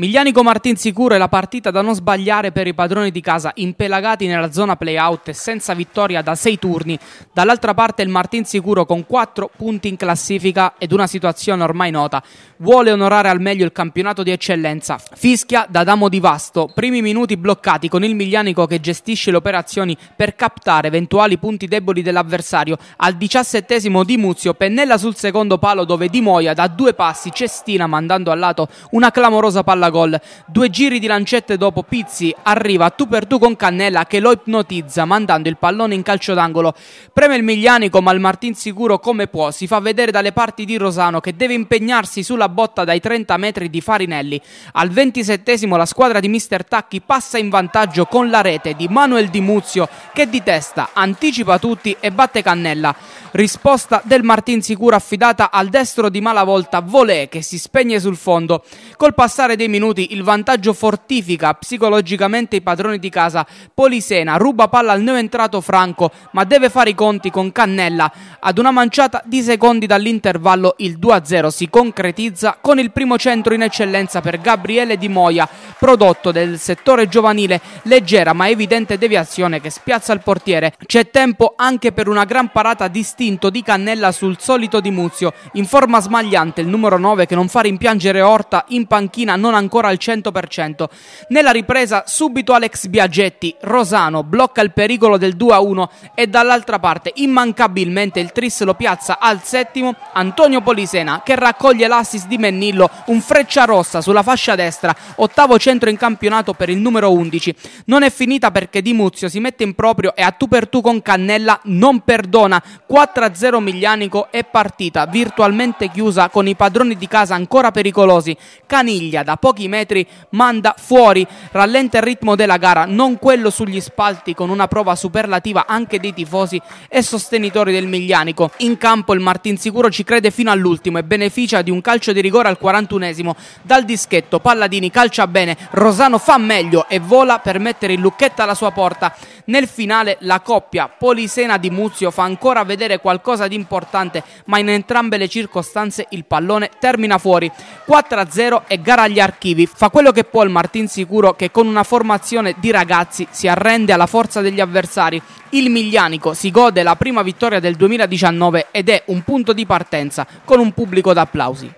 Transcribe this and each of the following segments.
Miglianico Martin sicuro è la partita da non sbagliare per i padroni di casa impelagati nella zona playout e senza vittoria da sei turni. Dall'altra parte il Martin sicuro con quattro punti in classifica ed una situazione ormai nota. Vuole onorare al meglio il campionato di eccellenza. Fischia da Damo di Vasto. Primi minuti bloccati con il Miglianico che gestisce le operazioni per captare eventuali punti deboli dell'avversario. Al diciassettesimo Di Muzio pennella sul secondo palo dove Di Moia da due passi cestina mandando a lato una clamorosa palla gol. Due giri di lancette dopo Pizzi arriva a tu per tu con Cannella che lo ipnotizza mandando il pallone in calcio d'angolo. Preme il Miglianico ma il Martin sicuro come può si fa vedere dalle parti di Rosano che deve impegnarsi sulla botta dai 30 metri di Farinelli. Al 27 la squadra di Mister Tacchi passa in vantaggio con la rete di Manuel Di Muzio che di testa anticipa tutti e batte Cannella. Risposta del Martin sicuro affidata al destro di Malavolta Volè che si spegne sul fondo. Col passare dei minuti minuti il vantaggio fortifica psicologicamente i padroni di casa. Polisena ruba palla al neoentrato Franco, ma deve fare i conti con Cannella. Ad una manciata di secondi dall'intervallo il 2-0 si concretizza con il primo centro in eccellenza per Gabriele Di Moia, prodotto del settore giovanile, leggera ma evidente deviazione che spiazza il portiere. C'è tempo anche per una gran parata distinto di Cannella sul solito Di Muzio, in forma smagliante il numero 9 che non fa rimpiangere Orta in panchina non ancora al 100%. Nella ripresa subito Alex Biagetti, Rosano blocca il pericolo del 2-1 e dall'altra parte immancabilmente il Tris lo piazza al settimo Antonio Polisena che raccoglie l'assist di Mennillo, un freccia rossa sulla fascia destra, ottavo centro in campionato per il numero 11. Non è finita perché Di Muzio si mette in proprio e a tu per tu con Cannella non perdona. 4-0 Miglianico è partita virtualmente chiusa con i padroni di casa ancora pericolosi. Caniglia da poco pochi metri manda fuori, rallenta il ritmo della gara, non quello sugli spalti con una prova superlativa anche dei tifosi e sostenitori del Miglianico. In campo il Martin Sicuro ci crede fino all'ultimo e beneficia di un calcio di rigore al 41esimo. Dal dischetto Palladini calcia bene, Rosano fa meglio e vola per mettere il lucchetta alla sua porta. Nel finale la coppia Polisena di Muzio fa ancora vedere qualcosa di importante, ma in entrambe le circostanze il pallone termina fuori. 4-0 e gara agli archi archivi, fa quello che può il Martin Sicuro che con una formazione di ragazzi si arrende alla forza degli avversari. Il Miglianico si gode la prima vittoria del 2019 ed è un punto di partenza con un pubblico d'applausi.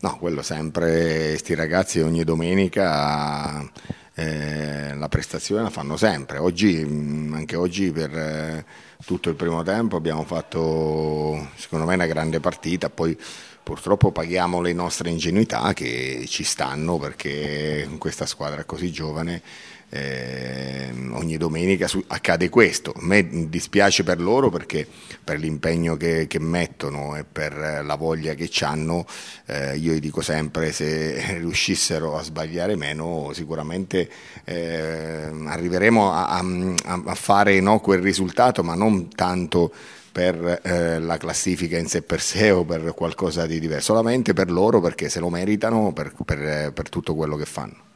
No, quello sempre, sti ragazzi ogni domenica eh, la prestazione la fanno sempre. Oggi, mm, anche oggi per eh, tutto il primo tempo abbiamo fatto secondo me una grande partita, poi purtroppo paghiamo le nostre ingenuità che ci stanno perché in questa squadra così giovane eh, ogni domenica su, accade questo. A me dispiace per loro perché per l'impegno che, che mettono e per la voglia che hanno, eh, io dico sempre se riuscissero a sbagliare meno sicuramente eh, arriveremo a, a, a fare no, quel risultato ma non tanto per eh, la classifica in sé per sé o per qualcosa di diverso, solamente per loro perché se lo meritano per, per, per tutto quello che fanno.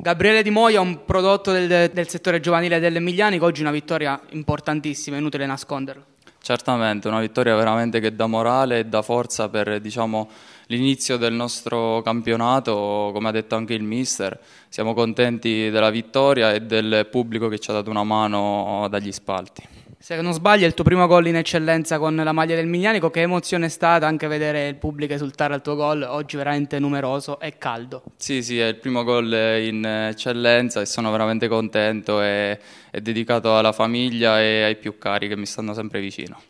Gabriele Di Moia, un prodotto del, del settore giovanile dell'Emilianico, oggi una vittoria importantissima, è inutile nasconderlo. Certamente, una vittoria veramente che dà morale e dà forza per diciamo, l'inizio del nostro campionato, come ha detto anche il mister, siamo contenti della vittoria e del pubblico che ci ha dato una mano dagli spalti. Se non sbaglio è il tuo primo gol in eccellenza con la maglia del Miglianico, che emozione è stata anche vedere il pubblico esultare al tuo gol, oggi veramente numeroso e caldo. Sì, sì, è il primo gol in eccellenza e sono veramente contento, è, è dedicato alla famiglia e ai più cari che mi stanno sempre vicino.